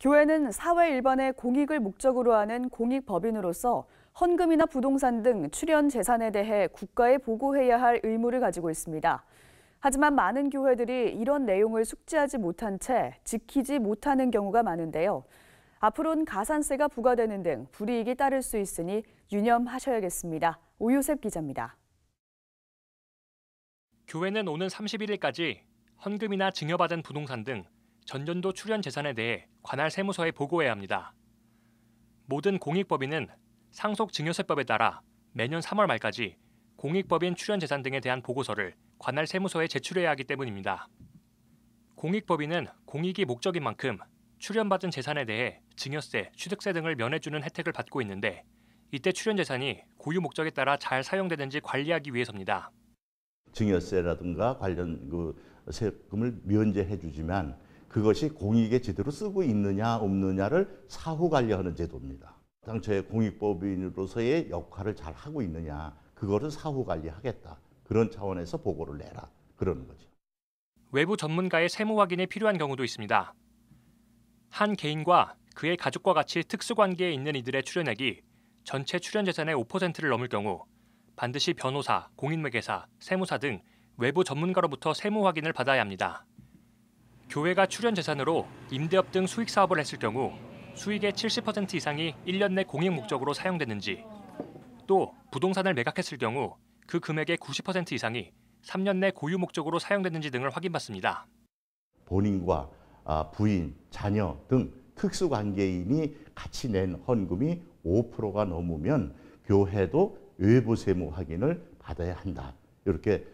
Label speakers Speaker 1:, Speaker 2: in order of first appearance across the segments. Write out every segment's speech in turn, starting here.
Speaker 1: 교회는 사회 일반의 공익을 목적으로 하는 공익법인으로서 헌금이나 부동산 등 출연 재산에 대해 국가에 보고해야 할 의무를 가지고 있습니다. 하지만 많은 교회들이 이런 내용을 숙지하지 못한 채 지키지 못하는 경우가 많은데요. 앞으로는 가산세가 부과되는 등 불이익이 따를 수 있으니 유념하셔야겠습니다. 오유셉 기자입니다.
Speaker 2: 교회는 오는 31일까지 헌금이나 증여받은 부동산 등 전년도 출연 재산에 대해 관할 세무서에 보고해야 합니다. 모든 공익법인은 상속증여세법에 따라 매년 3월 말까지 공익법인 출연 재산 등에 대한 보고서를 관할 세무서에 제출해야 하기 때문입니다. 공익법인은 공익이 목적인 만큼 출연받은 재산에 대해 증여세, 취득세 등을 면해주는 혜택을 받고 있는데 이때 출연 재산이 고유 목적에 따라 잘 사용되는지 관리하기 위해서입니다.
Speaker 3: 증여세라든가 관련 그 세금을 면제해 주지만 그것이 공익에 제대로 쓰고 있느냐 없느냐를 사후 관리하는 제도입니다. 당초에 공익법인으로서의 역할을 잘 하고 있느냐 그거를 사후 관리하겠다. 그런 차원에서 보고를 내라. 그러는 거죠.
Speaker 2: 외부 전문가의 세무 확인이 필요한 경우도 있습니다. 한 개인과 그의 가족과 같이 특수관계에 있는 이들의 출연액이 전체 출연 재산의 5%를 넘을 경우 반드시 변호사, 공인매개사, 세무사 등 외부 전문가로부터 세무 확인을 받아야 합니다. 교회가 출연 재산으로 임대업 등 수익 사업을 했을 경우 수익의 70% 이상이 1년 내 공익 목적으로 사용됐는지 또 부동산을 매각했을 경우 그 금액의 90% 이상이 3년 내 고유 목적으로 사용됐는지 등을 확인받습니다.
Speaker 3: 본인과 아, 부인, 자녀 등 특수관계인이 같이 낸 헌금이 5%가 넘으면 교회도 외부 세무 확인을 받아야 한다. 이렇게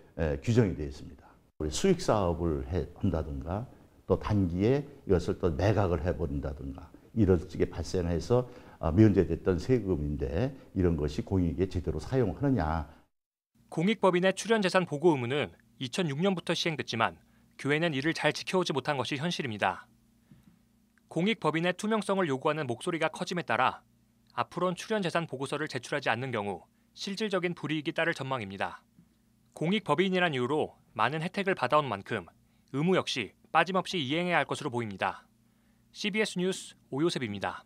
Speaker 3: 규정이 되어 있습니다. 우리 수익 사업을 한다든가 또 단기에 이것을 또 매각을 해버린다든가 이런 식의 발생해서 어, 면제됐던 세금인데 이런 것이 공익에 제대로 사용하느냐.
Speaker 2: 공익법인의 출연재산 보고 의무는 2006년부터 시행됐지만 교회는 이를 잘 지켜오지 못한 것이 현실입니다. 공익법인의 투명성을 요구하는 목소리가 커짐에 따라 앞으로는 출연재산 보고서를 제출하지 않는 경우 실질적인 불이익이 따를 전망입니다. 공익법인이란 이유로 많은 혜택을 받아온 만큼 의무 역시 빠짐없이 이행해야 할 것으로 보입니다. CBS 뉴스 오요셉입니다.